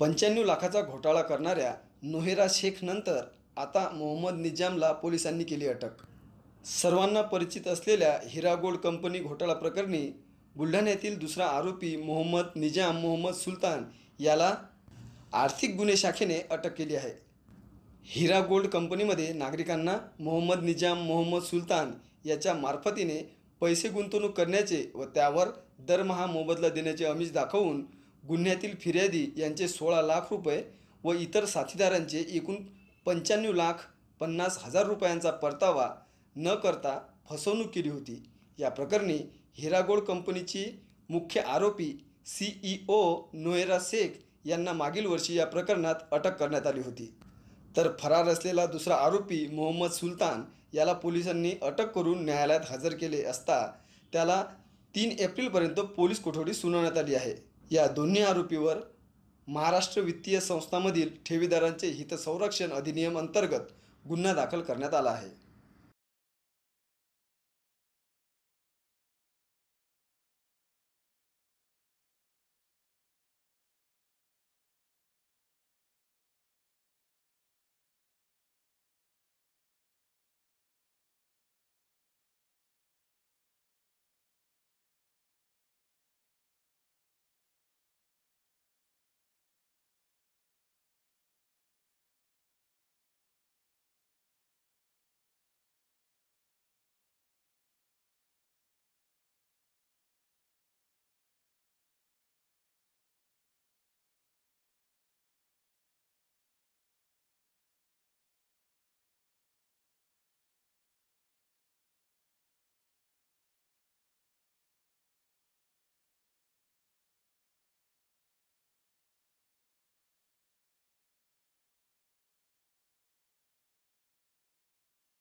पंच्याण्णव लाखाचा घोटाळा करणाऱ्या नोहेरा शेखनंतर आता मोहम्मद निजामला पोलिसांनी केली अटक सर्वांना परिचित असलेल्या हिरा गोल्ड कंपनी घोटाळा प्रकरणी बुलढाण्यातील दुसरा आरोपी मोहम्मद निजाम मोहम्मद सुलतान याला आर्थिक गुन्हे शाखेने अटक केली आहे हिरा गोल्ड कंपनीमध्ये नागरिकांना मोहम्मद निजाम मोहम्मद सुलतान याच्या मार्फतीने पैसे गुंतवणूक करण्याचे व त्यावर दरमहा मोबदला देण्याचे अमिष दाखवून गुन्ह्यातील फिर्यादी यांचे सोळा लाख रुपये व इतर साथीदारांचे एकूण पंच्याण्णव लाख पन्नास हजार रुपयांचा परतावा न करता फसवणूक केली होती या प्रकरणी हिरागोळ कंपनीची मुख्य आरोपी सीईओ नोएरा शेख यांना मागील वर्षी या प्रकरणात अटक करण्यात आली होती तर फरार असलेला दुसरा आरोपी मोहम्मद सुलतान याला पोलिसांनी अटक करून न्यायालयात हजर केले असता त्याला तीन एप्रिलपर्यंत पोलीस कोठडी सुनावण्यात आली आहे या दोन्ही आरोपीवर महाराष्ट्र वित्तीय संस्थांमधील ठेवीदारांचे हितसंरक्षण अधिनियम अंतर्गत गुन्हा दाखल करण्यात आला आहे